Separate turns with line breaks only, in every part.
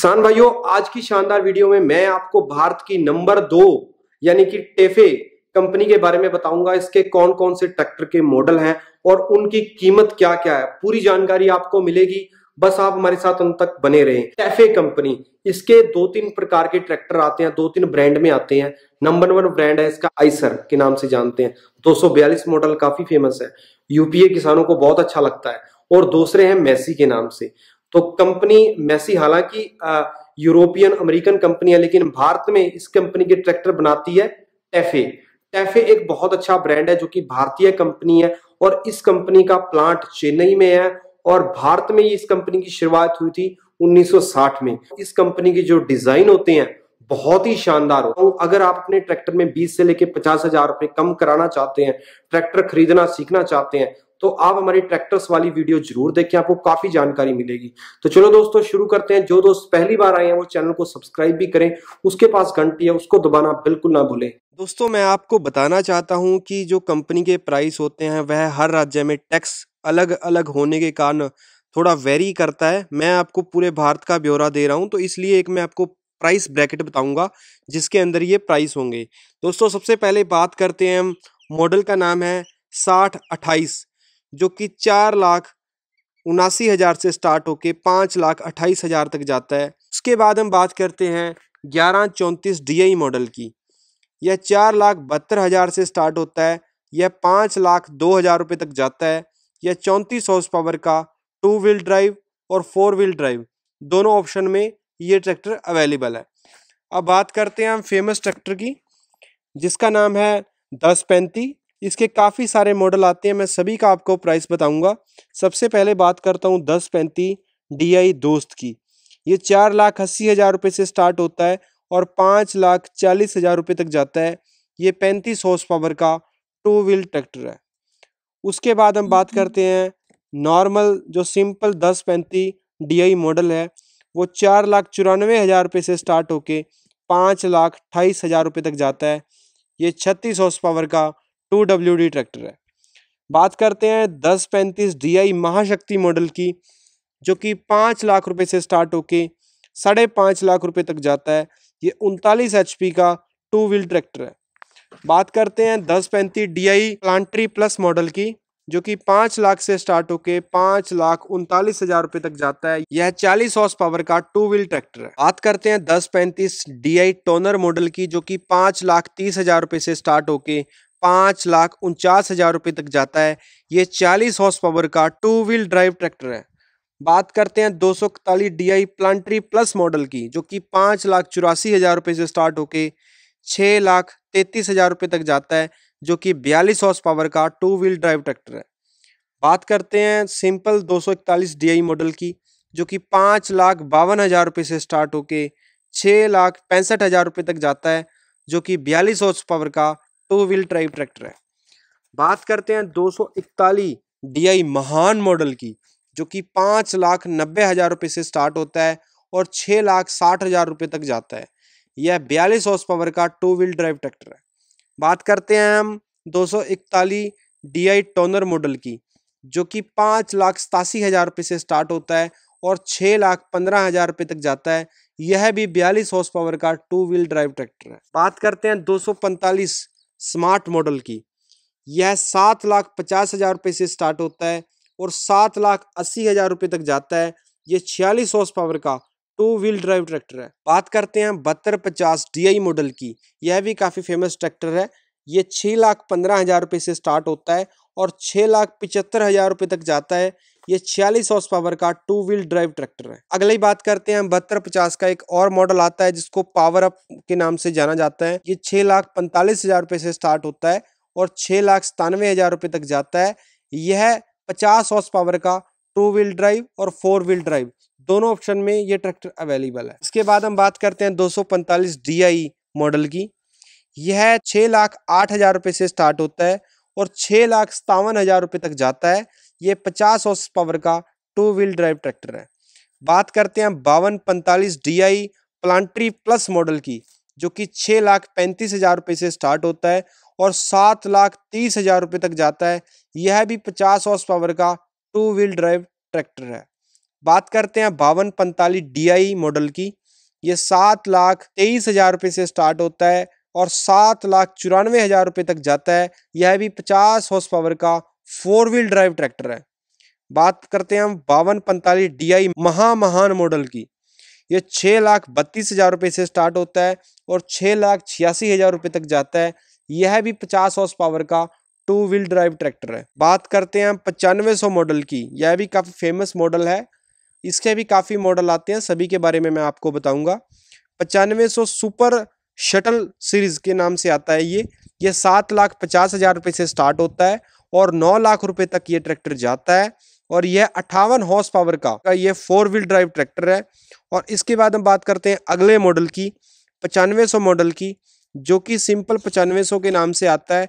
किसान भाइयों आज की शानदार वीडियो में मैं आपको भारत की नंबर दो यानी कि टेफे कंपनी के बारे में बताऊंगा इसके कौन कौन से ट्रैक्टर के मॉडल हैं और उनकी कीमत क्या क्या है पूरी जानकारी आपको मिलेगी बस आप हमारे साथ अंत तक बने रहें टेफे कंपनी इसके दो तीन प्रकार के ट्रैक्टर आते हैं दो तीन ब्रांड में आते हैं नंबर वन ब्रांड है इसका आइसर के नाम से जानते हैं दो मॉडल काफी फेमस है यूपीए किसानों को बहुत अच्छा लगता है और दूसरे हैं मेसी के नाम से तो कंपनी मैसी हालांकि यूरोपियन अमेरिकन कंपनी है लेकिन भारत में इस कंपनी के ट्रैक्टर बनाती है टैफे टैफे एक बहुत अच्छा ब्रांड है जो कि भारतीय कंपनी है और इस कंपनी का प्लांट चेन्नई में है और भारत में ही इस कंपनी की शुरुआत हुई थी 1960 में इस कंपनी के जो डिजाइन होते हैं बहुत ही शानदार हो अगर आप अपने ट्रैक्टर में 20 से लेके पचास हजार रुपए कम कराना चाहते हैं ट्रैक्टर खरीदना सीखना चाहते हैं तो आप हमारी ट्रैक्टर्स वाली वीडियो जरूर देखें आपको काफी जानकारी मिलेगी तो चलो दोस्तों शुरू करते हैं जो दोस्त पहली बार आए हैं वो चैनल को सब्सक्राइब भी करें उसके पास घंटी है उसको दबाना बिल्कुल ना भूलें दोस्तों मैं आपको बताना चाहता हूं कि जो कंपनी के प्राइस होते हैं वह हर राज्य में टैक्स अलग अलग होने के कारण थोड़ा वेरी करता है मैं आपको पूरे भारत का ब्यौरा दे रहा हूं तो इसलिए एक मैं आपको प्राइस ब्रैकेट बताऊंगा जिसके अंदर ये प्राइस होंगे दोस्तों सबसे पहले बात करते हैं हम मॉडल का नाम है साठ अट्ठाईस जो कि चार लाख उनासी हज़ार से स्टार्ट होकर पाँच लाख अट्ठाईस हज़ार तक जाता है उसके बाद हम बात करते हैं ग्यारह चौंतीस डी मॉडल की यह चार लाख बहत्तर हज़ार से स्टार्ट होता है यह पाँच लाख दो हज़ार रुपये तक जाता है यह चौंतीस हॉर्स पावर का टू व्हील ड्राइव और फोर व्हील ड्राइव दोनों ऑप्शन में ये ट्रैक्टर अवेलेबल है अब बात करते हैं हम फेमस ट्रैक्टर की जिसका नाम है दस पैंती इसके काफ़ी सारे मॉडल आते हैं मैं सभी का आपको प्राइस बताऊंगा सबसे पहले बात करता हूँ दस पैंती डी आई दोस्त की ये चार लाख अस्सी हज़ार रुपये से स्टार्ट होता है और पाँच लाख चालीस हज़ार रुपये तक जाता है ये पैंतीस हॉर्स पावर का टू व्हील ट्रैक्टर है उसके बाद हम बात करते हैं नॉर्मल जो सिंपल दस पैंती डी आई मॉडल है वो चार लाख चौरानवे हज़ार रुपये से स्टार्ट होके पाँच लाख अट्ठाईस हज़ार रुपये तक जाता है ये छत्तीस हॉर्स पावर का टू डब्ल्यू डी ट्रैक्टर है बात करते हैं दस पैंतीस डी आई महाशक्ति मॉडल की जो कि पाँच लाख रुपए से स्टार्ट होके साढ़े पाँच लाख रुपए तक जाता है ये उनतालीस एच का टू व्हील ट्रैक्टर है बात करते हैं दस पैंतीस डी आई प्लांट्री प्लस मॉडल की जो कि पाँच लाख से स्टार्ट होके पाँच लाख उनतालीस हजार रुपये तक जाता है यह चालीस हॉर्स पावर का टू व्हील ट्रैक्टर है बात करते हैं दस पैंतीस डी आई टोनर मॉडल की जो कि पाँच लाख तीस हजार रुपये से स्टार्ट होके पाँच लाख उनचास हज़ार रुपये तक जाता है ये चालीस हॉर्स पावर का टू व्हील ड्राइव ट्रैक्टर है बात करते हैं दो सौ इकतालीस डी आई प्लांट्री प्लस मॉडल की जो कि पाँच लाख चौरासी हज़ार रुपये से स्टार्ट होके छः लाख तैंतीस हज़ार रुपये तक जाता है जो कि बयालीस हॉर्स पावर का टू व्हील ड्राइव ट्रैक्टर है बात करते हैं सिंपल दो सौ इकतालीस डी आई मॉडल की जो कि पाँच लाख बावन हज़ार रुपये से स्टार्ट होके छः लाख पैंसठ हज़ार रुपये तक जाता है जो कि बयालीस हॉर्स पावर का टू व्हील ड्राइव ट्रैक्टर है बात करते हैं दो सौ इकतालीस डी महान मॉडल की जो कि पाँच लाख नब्बे हज़ार रुपये से स्टार्ट होता है और छः लाख साठ हज़ार रुपये तक जाता है यह बयालीस हॉर्स पावर का टू व्हील ड्राइव ट्रैक्टर है बात करते हैं हम दो सौ इकतालीस डी आई टोनर मॉडल की जो कि पाँच लाख सतासी हज़ार रुपये से स्टार्ट होता है और छः लाख पंद्रह हज़ार रुपये तक जाता है यह भी बयालीस हॉर्स पावर का टू व्हील ड्राइव ट्रैक्टर है बात करते हैं दो सौ पैंतालीस स्मार्ट मॉडल की यह सात लाख पचास हज़ार रुपये से स्टार्ट होता है और सात लाख अस्सी हज़ार रुपये तक जाता है ये छियालीस हॉर्स पावर का टू व्हील ड्राइव ट्रैक्टर है बात करते हैं बहत्तर पचास डी मॉडल की यह भी काफ़ी फेमस ट्रैक्टर है ये छः लाख पंद्रह हज़ार रुपये से स्टार्ट होता है और छः लाख पचहत्तर हज़ार रुपये तक जाता है ये छियालीस हॉर्स पावर का टू व्हील ड्राइव ट्रैक्टर है अगली बात करते हैं बहत्तर पचास का एक और मॉडल आता है जिसको पावर अप के नाम से जाना जाता है ये छह लाख पैंतालीस हजार रुपए से स्टार्ट होता है और छह लाख सतानवे हजार रुपए तक जाता है यह पचास हॉर्स पावर का टू व्हील ड्राइव और फोर व्हील ड्राइव दोनों ऑप्शन में ये ट्रैक्टर अवेलेबल है इसके बाद हम बात करते हैं दो सौ पैंतालीस डी मॉडल की यह छह लाख आठ हज़ार रुपए से स्टार्ट होता है और छह लाख सतावन हज़ार रुपए तक जाता है ये पचास हॉर्स पावर का टू व्हील ड्राइव ट्रैक्टर है बात करते हैं बावन पैंतालीस डी आई प्लांट्री प्लस मॉडल की जो कि छः लाख पैंतीस हज़ार रुपये से स्टार्ट होता है और सात लाख तीस हज़ार रुपये तक जाता है यह भी पचास हॉर्स पावर का टू व्हील ड्राइव ट्रैक्टर है बात करते हैं बावन पैंतालीस डी आई मॉडल की ये सात लाख तेईस हज़ार रुपये से स्टार्ट होता है और सात लाख चौरानवे हज़ार रुपये तक जाता है यह भी पचास हॉर्स पावर का फोर व्हील ड्राइव ट्रैक्टर है बात करते हैं हम बावन पैंतालीस डी आई महा महान मॉडल की ये छः लाख बत्तीस हज़ार रुपये से स्टार्ट होता है और छः लाख छियासी हज़ार रुपये तक जाता है यह भी पचास हॉर्स पावर का टू व्हील ड्राइव ट्रैक्टर है बात करते हैं हम पचानवे सौ मॉडल की यह भी काफ़ी फेमस मॉडल है इसके भी काफ़ी मॉडल आते हैं सभी के बारे में मैं आपको बताऊंगा पचानवे सौ सुपर शटल सीरीज़ के नाम से आता है ये यह सात लाख पचास हज़ार रुपये से स्टार्ट होता है और नौ लाख रुपए तक ये ट्रैक्टर जाता है और यह अट्ठावन हॉर्स पावर का, ये फोर व्हील ड्राइव ट्रैक्टर है और इसके बाद हम बात करते हैं अगले मॉडल की पचानवे सौ मॉडल की जो कि सिंपल पचानवे सौ के नाम से आता है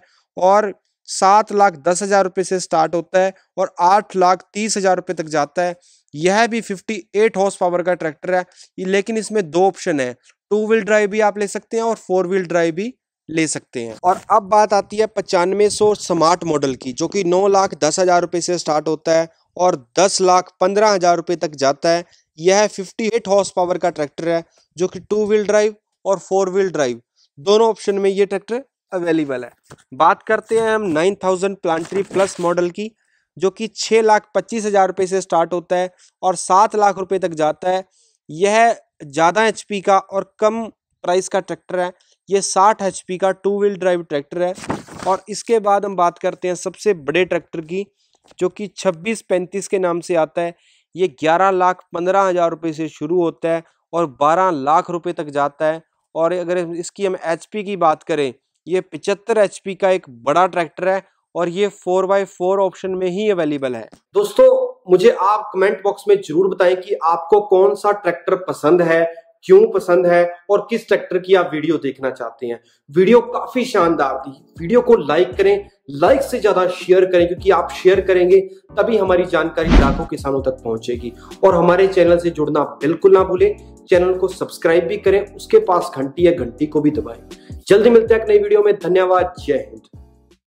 और सात लाख दस हज़ार रुपये से स्टार्ट होता है और आठ लाख तीस हज़ार रुपये तक जाता है यह भी फिफ्टी एट हॉर्स पावर का ट्रैक्टर है लेकिन इसमें दो ऑप्शन है टू व्हील ड्राइव भी आप ले सकते हैं और फोर व्हील ड्राइव भी ले सकते हैं और अब बात आती है पचानवे सौ स्मार्ट मॉडल की जो कि नौ लाख दस हज़ार रुपए से स्टार्ट होता है और दस लाख पंद्रह हज़ार रुपए तक जाता है यह फिफ्टी एट हॉर्स पावर का ट्रैक्टर है जो कि टू व्हील ड्राइव और फोर व्हील ड्राइव दोनों ऑप्शन में ये ट्रैक्टर अवेलेबल है बात करते हैं हम नाइन थाउजेंड प्लांट्री प्लस मॉडल की जो कि छः लाख पच्चीस हज़ार रुपये से स्टार्ट होता है और सात लाख रुपए तक जाता है यह ज़्यादा एच का और कम प्राइस का ट्रैक्टर है ये 60 एच का टू व्हील ड्राइव ट्रैक्टर है और इसके बाद हम बात करते हैं सबसे बड़े ट्रैक्टर की जो कि छब्बीस पैंतीस के नाम से आता है ये ग्यारह लाख पंद्रह हज़ार रुपये से शुरू होता है और बारह लाख रुपये तक जाता है और अगर इसकी हम एच की बात करें ये पिचहत्तर एच का एक बड़ा ट्रैक्टर है और ये फोर बाई फोर ऑप्शन में ही अवेलेबल है दोस्तों मुझे आप कमेंट बॉक्स में जरूर बताएं कि आपको कौन सा ट्रैक्टर पसंद है क्यों पसंद है और किस ट्रैक्टर की आप वीडियो देखना चाहते हैं वीडियो काफी शानदार थी वीडियो को लाइक करें लाइक से ज्यादा शेयर करें क्योंकि आप शेयर करेंगे तभी हमारी जानकारी लाखों किसानों तक पहुंचेगी और हमारे चैनल से जुड़ना बिल्कुल ना भूलें चैनल को सब्सक्राइब भी करें उसके पास घंटी या घंटी को भी दबाएं जल्दी मिलते हैं एक नई वीडियो में धन्यवाद जय हिंद